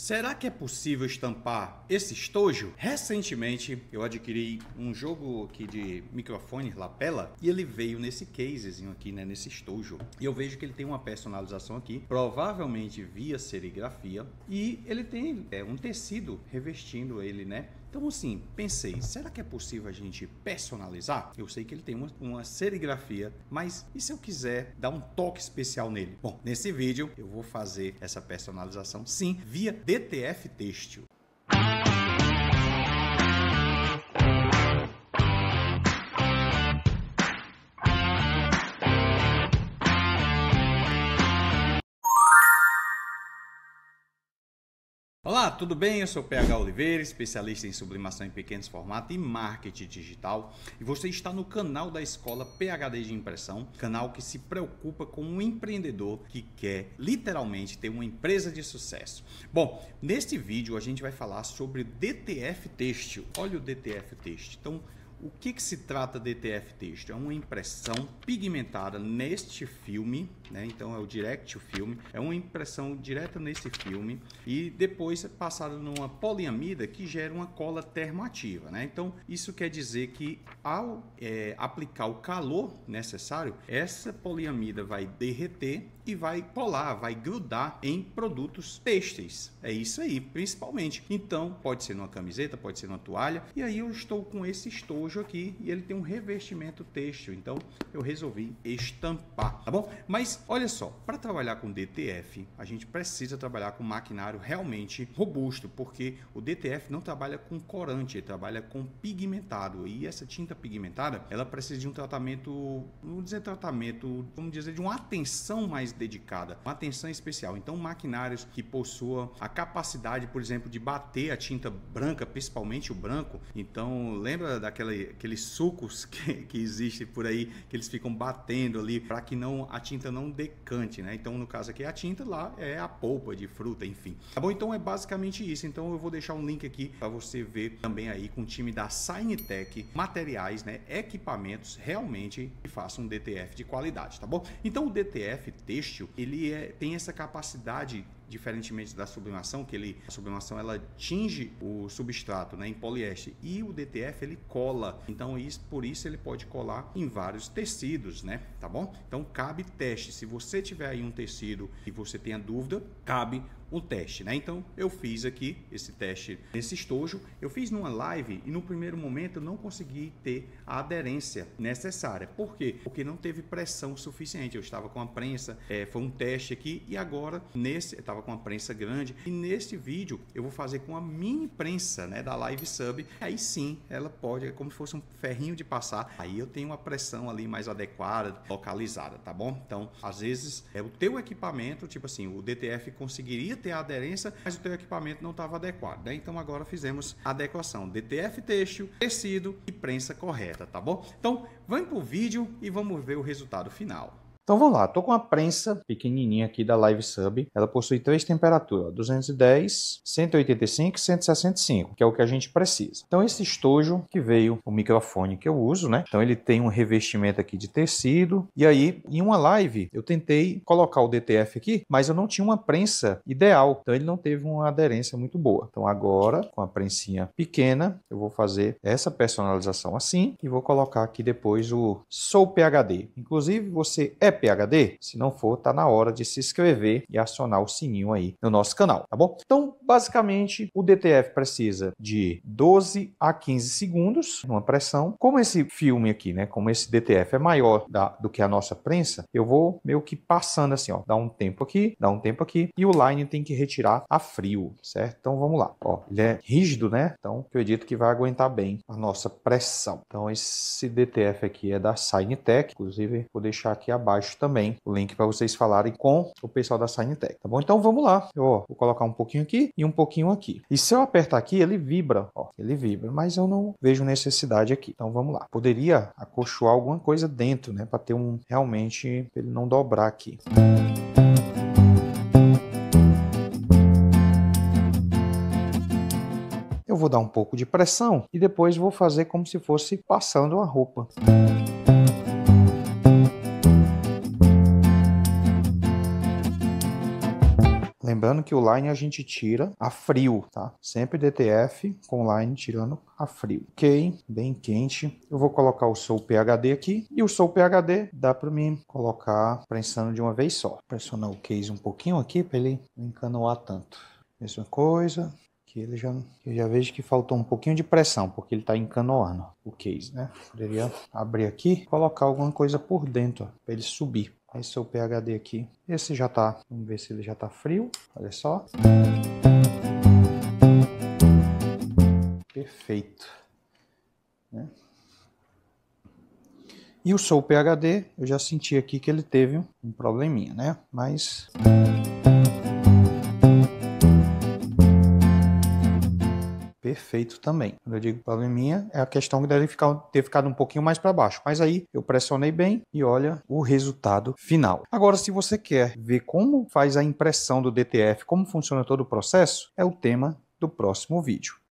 Será que é possível estampar esse estojo? Recentemente eu adquiri um jogo aqui de microfone lapela e ele veio nesse casezinho aqui, né, nesse estojo. E eu vejo que ele tem uma personalização aqui, provavelmente via serigrafia, e ele tem é, um tecido revestindo ele, né? Então, assim, pensei, será que é possível a gente personalizar? Eu sei que ele tem uma, uma serigrafia, mas e se eu quiser dar um toque especial nele? Bom, nesse vídeo eu vou fazer essa personalização sim via DTF Têxtil. Olá, tudo bem? Eu sou PH Oliveira, especialista em sublimação em pequenos formatos e marketing digital, e você está no canal da Escola PhD de Impressão, canal que se preocupa com um empreendedor que quer literalmente ter uma empresa de sucesso. Bom, neste vídeo a gente vai falar sobre DTF Têxtil. Olha o DTF Têxtil. Então, o que, que, se trata de ETF texto? É uma impressão pigmentada neste filme, né? então é o direct filme, é uma impressão direta nesse filme e depois é passada numa poliamida que gera uma cola termoativa. Né? Então isso quer dizer que ao é, aplicar o calor necessário, essa poliamida vai derreter e vai colar, vai grudar em produtos têxteis. É isso aí, principalmente. Então, pode ser numa camiseta, pode ser numa toalha. E aí eu estou com esse estojo aqui e ele tem um revestimento têxtil. Então, eu resolvi estampar, tá bom? Mas olha só, para trabalhar com DTF, a gente precisa trabalhar com maquinário realmente robusto, porque o DTF não trabalha com corante, ele trabalha com pigmentado. E essa tinta pigmentada, ela precisa de um tratamento, não dizer tratamento, vamos dizer de uma atenção mais dedicada, uma atenção especial. Então, maquinários que possuam a capacidade, por exemplo, de bater a tinta branca, principalmente o branco. Então, lembra daqueles sucos que, que existe por aí, que eles ficam batendo ali para que não a tinta não decante, né? Então, no caso aqui, a tinta lá é a polpa de fruta, enfim. Tá bom? Então, é basicamente isso. Então, eu vou deixar um link aqui para você ver também aí com o time da SignTech materiais, né? Equipamentos realmente que façam um DTF de qualidade, tá bom? Então, o DTF, texto têxtil, ele é, tem essa capacidade diferentemente da sublimação, que ele, a sublimação ela tinge o substrato né, em poliéster e o DTF ele cola, então isso, por isso ele pode colar em vários tecidos, né? Tá bom? Então cabe teste. Se você tiver aí um tecido e você tenha dúvida, cabe o teste, né? Então eu fiz aqui esse teste nesse estojo, eu fiz numa live e no primeiro momento eu não consegui ter a aderência necessária. Por quê? Porque não teve pressão suficiente. Eu estava com a prensa, é, foi um teste aqui e agora nesse eu estava com a prensa grande e neste vídeo eu vou fazer com a mini prensa, né, da Live Sub. Aí sim, ela pode, é como se fosse um ferrinho de passar. Aí eu tenho uma pressão ali mais adequada, localizada, tá bom? Então, às vezes é o teu equipamento, tipo assim, o DTF conseguiria ter a aderência, mas o teu equipamento não estava adequado, né? Então agora fizemos a adequação DTF têxtil, tecido e prensa correta, tá bom? Então, vamos pro vídeo e vamos ver o resultado final. Então vamos lá, estou com a prensa pequenininha aqui da Live Sub. Ela possui três temperaturas, 210, 185 e 165, que é o que a gente precisa. Então esse estojo que veio, o microfone que eu uso, né? Então ele tem um revestimento aqui de tecido. E aí, em uma live, eu tentei colocar o DTF aqui, mas eu não tinha uma prensa ideal. Então ele não teve uma aderência muito boa. Então agora, com a prensinha pequena, eu vou fazer essa personalização assim e vou colocar aqui depois o Sou PHD. Inclusive, você é PHD? Se não for, tá na hora de se inscrever e acionar o sininho aí no nosso canal, tá bom? Então, basicamente, o DTF precisa de 12 a 15 segundos, uma pressão. Como esse filme aqui, né, como esse DTF é maior da, do que a nossa prensa, eu vou meio que passando assim, ó, dá um tempo aqui, dá um tempo aqui, e o line tem que retirar a frio, certo? Então, vamos lá. Ó, ele é rígido, né? Então, acredito que vai aguentar bem a nossa pressão. Então, esse DTF aqui é da Signtech. inclusive vou deixar aqui abaixo abaixo também o link para vocês falarem com o pessoal da Sinetech, tá bom? Então vamos lá. Eu vou colocar um pouquinho aqui e um pouquinho aqui. E se eu apertar aqui, ele vibra, ó, ele vibra, mas eu não vejo necessidade aqui. Então vamos lá. Poderia acolchoar alguma coisa dentro, né, para ter um realmente ele não dobrar aqui. Eu vou dar um pouco de pressão e depois vou fazer como se fosse passando a roupa. Lembrando que o line a gente tira a frio, tá? Sempre DTF com line tirando a frio. Ok, bem quente. Eu vou colocar o Soul PHD aqui. E o Soul PHD dá para mim colocar prensando de uma vez só. Pressionar o case um pouquinho aqui para ele não encanoar tanto. Mesma coisa. Que ele já, eu já vejo que faltou um pouquinho de pressão, porque ele está encanoando o case, né? Poderia abrir aqui, colocar alguma coisa por dentro, para ele subir. Esse é o PHD aqui. Esse já tá. Vamos ver se ele já tá frio. Olha só. Perfeito. Né? E o Soul PHD, eu já senti aqui que ele teve um probleminha, né? Mas... perfeito também. Quando eu digo probleminha, é a questão que deve ficar, ter ficado um pouquinho mais para baixo. Mas aí eu pressionei bem e olha o resultado final. Agora, se você quer ver como faz a impressão do DTF, como funciona todo o processo, é o tema do próximo vídeo.